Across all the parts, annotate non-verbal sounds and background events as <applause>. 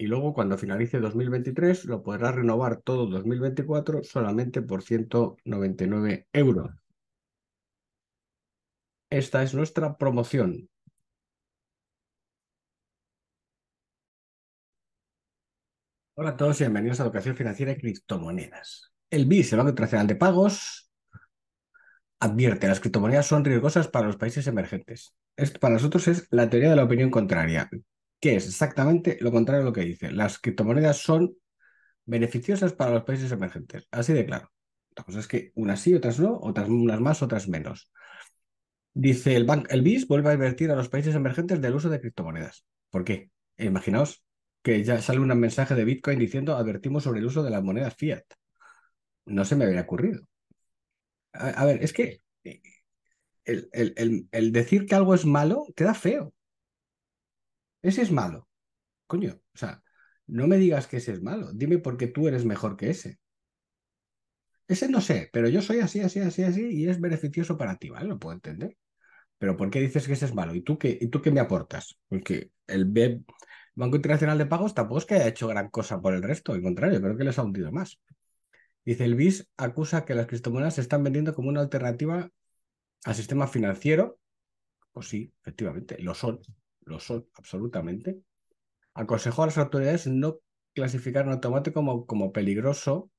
y luego cuando finalice 2023 lo podrás renovar todo 2024 solamente por 199 euros. Esta es nuestra promoción. Hola a todos y bienvenidos a Educación Financiera y Criptomonedas. El BIS, el Banco Internacional de Pagos, advierte, las criptomonedas son riesgosas para los países emergentes. Esto para nosotros es la teoría de la opinión contraria que es exactamente lo contrario a lo que dice. Las criptomonedas son beneficiosas para los países emergentes, así de claro. La cosa es que unas sí, otras no, otras unas más, otras menos. Dice el Bank, el BIS vuelve a advertir a los países emergentes del uso de criptomonedas. ¿Por qué? Imaginaos que ya sale un mensaje de Bitcoin diciendo advertimos sobre el uso de la moneda fiat. No se me había ocurrido. A, ver, es que eh, el decir que algo es malo queda feo. Ese es malo. Coño, o sea, no me digas que ese es malo. Dime por qué tú eres mejor que ese. Ese no sé, pero yo soy así, así, así, así y es beneficioso para ti, ¿vale? Lo puedo entender. Pero ¿por qué dices que ese es malo? ¿Y tú qué, y tú qué me aportas? Porque el Banco Internacional de Pagos tampoco es que haya hecho gran cosa por el resto, al contrario, creo que les ha hundido más. Dice, el BIS acusa que las criptomonedas se están vendiendo como una alternativa al sistema financiero. Pues sí, efectivamente, lo son lo son absolutamente, aconsejó a las autoridades no clasificar un automático como, como peligroso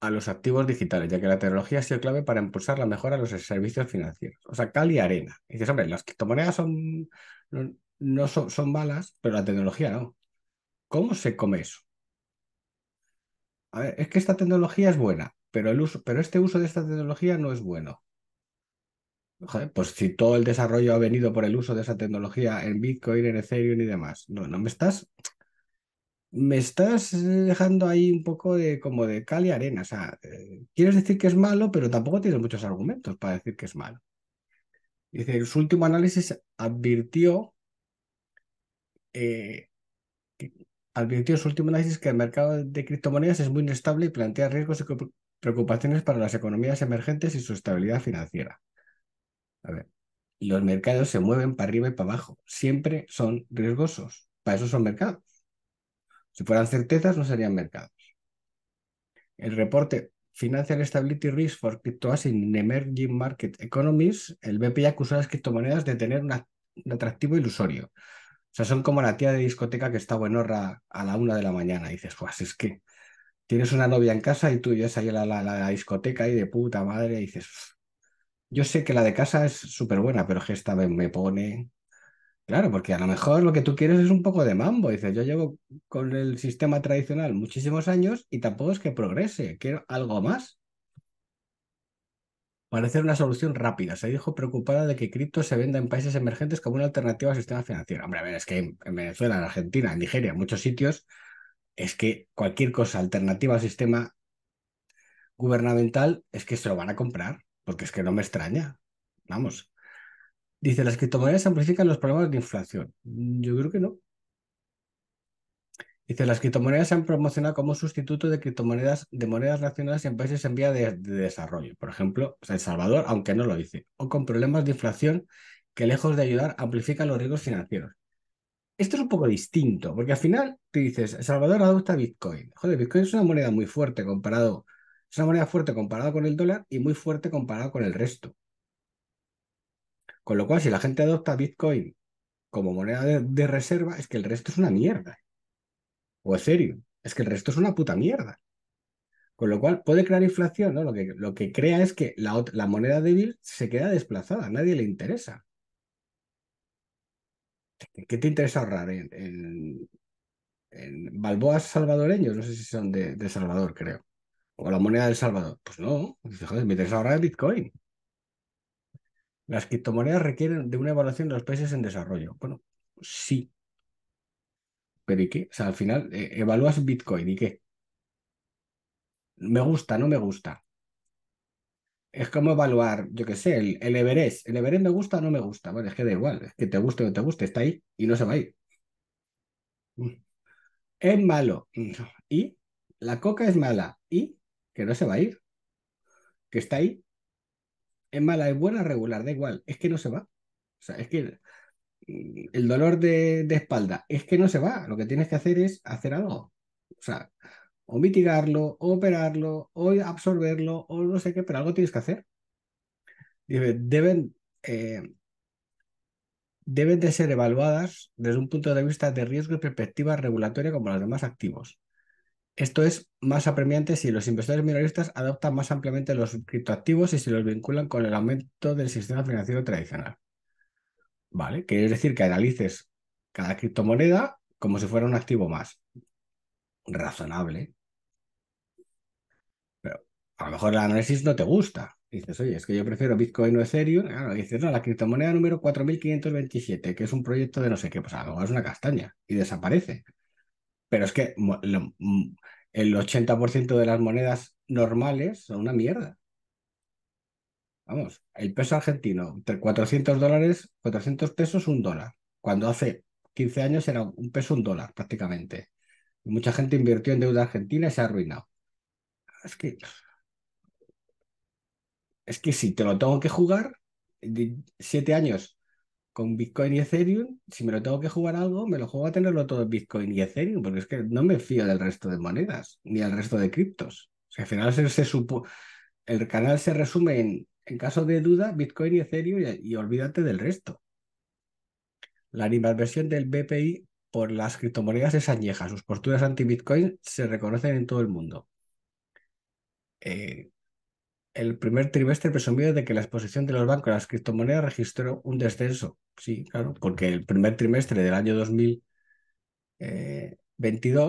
a los activos digitales, ya que la tecnología ha sido clave para impulsar la mejora de los servicios financieros. O sea, cal y arena. dices, hombre, las criptomonedas son, no, son, son malas, pero la tecnología no. ¿Cómo se come eso? A ver, es que esta tecnología es buena, pero, el uso, pero este uso de esta tecnología no es bueno pues si todo el desarrollo ha venido por el uso de esa tecnología en Bitcoin, en Ethereum y demás. No, no me estás. Me estás dejando ahí un poco de como de cal y arena. O sea, eh, quieres decir que es malo, pero tampoco tienes muchos argumentos para decir que es malo. Dice, su último análisis advirtió, eh, advirtió su último análisis que el mercado de criptomonedas es muy inestable y plantea riesgos y preocupaciones para las economías emergentes y su estabilidad financiera. A ver, los mercados se mueven para arriba y para abajo. Siempre son riesgosos. Para eso son mercados. Si fueran certezas, no serían mercados. El reporte Financial Stability Risk for Crypto in Emerging Market Economies, el BPI acusó a las criptomonedas de tener un atractivo ilusorio. O sea, son como la tía de discoteca que está buenorra a la una de la mañana. dices, pues es que tienes una novia en casa y tú ya ahí a la, discoteca y de puta madre y dices, yo sé que la de casa es súper buena, pero gesta esta me pone. Claro, porque a lo mejor lo que tú quieres es un poco de mambo. Dices, yo llevo con el sistema tradicional muchísimos años y tampoco es que progrese, quiero algo más. Parece una solución rápida. Se dijo preocupada de que cripto se venda en países emergentes como una alternativa al sistema financiero. Hombre, a ver, es que en Venezuela, en Argentina, en Nigeria, en muchos sitios, es que cualquier cosa alternativa al sistema gubernamental es que se lo van a comprar porque es que no me extraña. Vamos. Dice, ¿las criptomonedas amplifican los problemas de inflación? Yo creo que no. Dice, las criptomonedas se han promocionado como sustituto de criptomonedas de monedas nacionales en países en vía de, desarrollo, por ejemplo, El Salvador, aunque no lo dice, o con problemas de inflación que lejos de ayudar amplifican los riesgos financieros. Esto es un poco distinto, porque al final te dices, El Salvador adopta Bitcoin. Joder, Bitcoin es una moneda muy fuerte comparado es una moneda fuerte comparada con el dólar y muy fuerte comparada con el resto. Con lo cual, si la gente adopta Bitcoin como moneda de, reserva, es que el resto es una mierda. O es serio, es que el resto es una puta mierda. Con lo cual, puede crear inflación, ¿no? Lo que, lo que crea es que la, moneda débil se queda desplazada, nadie le interesa. ¿Qué te interesa ahorrar en, en, balboas salvadoreños? No sé si son de, de Salvador, creo o la moneda del Salvador. Pues no, dice, joder, me interesa el Bitcoin. Las criptomonedas requieren de una evaluación de los países en desarrollo. Bueno, sí. Pero ¿y qué? O sea, al final, eh, evalúas Bitcoin y qué. Me gusta, no me gusta. Es como evaluar, yo qué sé, el, el Everest. ¿El Everest me gusta o no me gusta? Bueno, es que da igual, es que te guste o no te guste, está ahí y no se va a ir. Mm. Es malo. Mm. ¿Y? La coca es mala. ¿Y? que no se va a ir, que está ahí. Es mala, es buena, regular, da igual, es que no se va. O sea, es que el dolor de, espalda es que no se va. Lo que tienes que hacer es hacer algo. O sea, o mitigarlo, o operarlo, o absorberlo, o no sé qué, pero algo tienes que hacer. Deben, eh, deben de ser evaluadas desde un punto de vista de riesgo y perspectiva regulatoria como los demás activos. Esto es más apremiante si los inversores minoristas adoptan más ampliamente los criptoactivos y si los vinculan con el aumento del sistema financiero tradicional. ¿Vale? Quiere decir que analices cada criptomoneda como si fuera un activo más. Razonable. Pero a lo mejor el análisis no te gusta. Dices, oye, es que yo prefiero Bitcoin o Ethereum. Claro, ah, dices, no, la criptomoneda número 4527, que es un proyecto de no sé qué, pues algo es una castaña y desaparece. Pero es que mm, el 80% de las monedas normales son una mierda. Vamos, el peso argentino, 400 dólares, 400 pesos, un dólar. Cuando hace 15 años era un peso, un dólar prácticamente. Y mucha gente invirtió en deuda argentina y se ha arruinado. Es que. Es que si te lo tengo que jugar, siete años con Bitcoin y Ethereum, si me lo tengo que jugar algo, me lo juego a tenerlo todo en Bitcoin y Ethereum, porque es que no me fío del resto de monedas, ni al resto de criptos. al final se, el canal se resume en, en caso de duda, Bitcoin y Ethereum y, olvídate del resto. La animalversión del BPI por las criptomonedas es añeja. Sus posturas anti-Bitcoin se reconocen en todo el mundo. Eh, el primer trimestre presumido de que la exposición de los bancos a las criptomonedas registró un descenso. Sí, claro, porque el primer trimestre del año 2022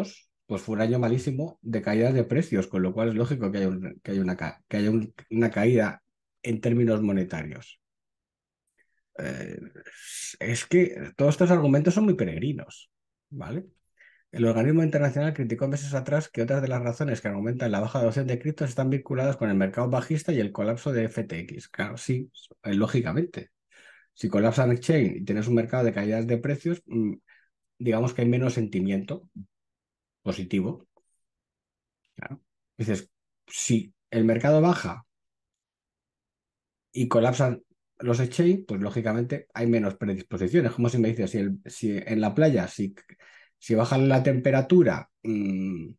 eh, pues fue un año malísimo de caídas de precios, con lo cual es lógico que haya, una, que haya una caída en términos monetarios. Eh, es que todos estos argumentos son muy peregrinos, ¿vale? El organismo internacional criticó meses atrás que otras de las razones que aumentan la baja adopción de criptos están vinculadas con el mercado bajista y el colapso de FTX. Claro, sí, eh, lógicamente. Si colapsan exchange y tienes un mercado de caídas de precios, mm, digamos que hay menos sentimiento positivo. Claro. Dices, si el mercado baja y colapsan los exchange, pues lógicamente hay menos predisposiciones. Como si me dices, si en la playa, si si bajan la temperatura mm,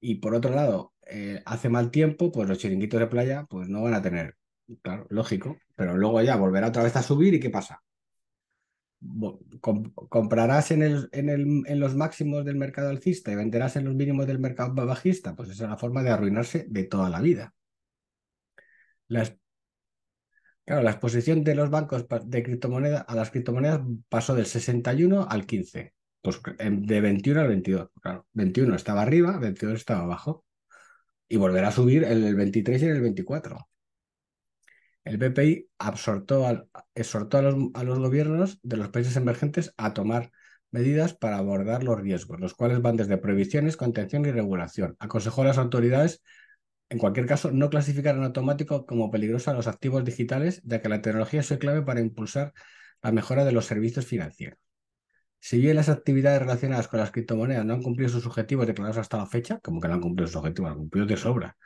y por otro lado eh, hace mal tiempo, pues los chiringuitos de playa pues no van a tener, claro, lógico, pero luego ya volverá otra vez a subir y ¿qué pasa? comprarás en, los máximos del mercado alcista y venderás en los mínimos del mercado bajista, pues esa es la forma de arruinarse de toda la vida. claro, la exposición de los bancos de criptomonedas a las criptomonedas pasó del 61 al 15. Pues em, de 21 al 22, claro. 21 estaba arriba, 22 estaba abajo. Y volverá a subir en el 23 y en el 24. El BPI exhortó a los, a los gobiernos de los países emergentes a tomar medidas para abordar los riesgos, los cuales van desde prohibiciones, contención y regulación. Aconsejó a las autoridades, en cualquier caso, no clasificar en automático como peligrosa los activos digitales, ya que la tecnología es clave para impulsar la mejora de los servicios financieros. Si bien las actividades relacionadas con las criptomonedas no han cumplido sus objetivos declarados hasta la fecha, como que no han cumplido sus objetivos, han cumplido de sobra,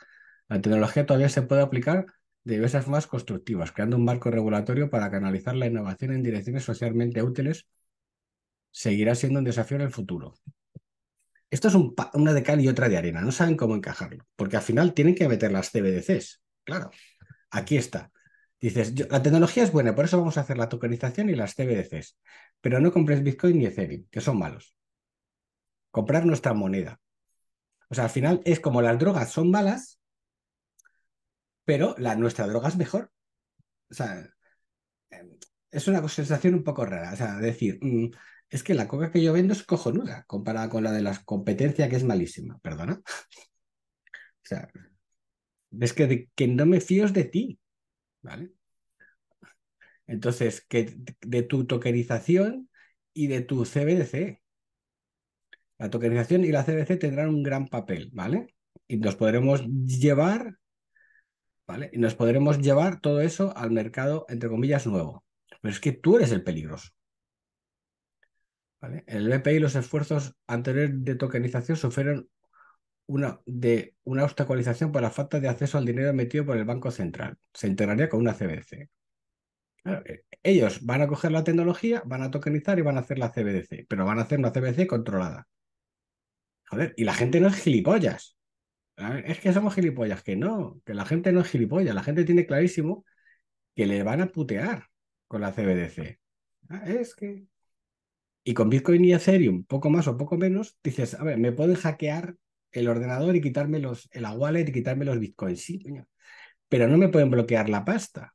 la tecnología todavía se puede aplicar de diversas formas constructivas, creando un marco regulatorio para canalizar la innovación en direcciones socialmente útiles, seguirá siendo un desafío en el futuro. Esto es una de cal y otra de arena, no saben cómo encajarlo, porque al final tienen que meter las CBDCs, claro. Aquí está. Dices, la tecnología es buena, por eso vamos a hacer la tokenización y las CBDCs. Pero no compres Bitcoin ni Ethereum, que son malos. Comprar nuestra moneda. O sea, al final es como las drogas son malas, pero la, nuestra droga es mejor. O sea, em, es una sensación un poco rara. O sea, decir, mm, es que la coca que yo vendo es cojonuda comparada con la de la competencia que es malísima, perdona. <laughs> o sea, es que, de, que no me fío de ti, ¿vale? Entonces, que de tu tokenización y de tu CBDC. La tokenización y la CBDC tendrán un gran papel, ¿vale? Y nos podremos llevar, ¿vale? Y nos podremos llevar todo eso al mercado, entre comillas, nuevo. Pero es que tú eres el peligroso. ¿Vale? El BPI y los esfuerzos anteriores de tokenización sufrieron una, de una obstaculización por la falta de acceso al dinero emitido por el Banco Central. Se integraría con una CBDC. Eh, ellos van a coger la tecnología, van a tokenizar y van a hacer la CBDC, pero van a hacer una CBDC controlada. Joder, y la gente no es gilipollas. Es que somos gilipollas, que no, que la gente no es gilipollas, la gente tiene clarísimo que le van a putear con la CBDC. Ah, es que. Y con Bitcoin y Ethereum, poco más o poco menos, dices, a ver, me pueden hackear el ordenador y quitarme los, la wallet y quitarme los Bitcoins. Sí, Pero no me pueden bloquear la pasta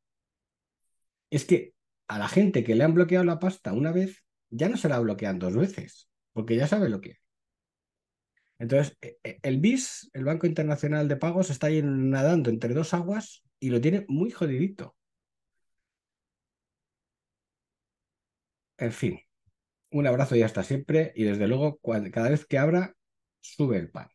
es que a la gente que le han bloqueado la pasta una vez, ya no se la bloquean dos veces, porque ya sabe lo que es. Entonces, e, e, el BIS, el Banco Internacional de Pagos, está ahí nadando entre dos aguas y lo tiene muy jodidito. En fin, un abrazo y hasta siempre. Y desde luego, cada vez que abra, sube el pan.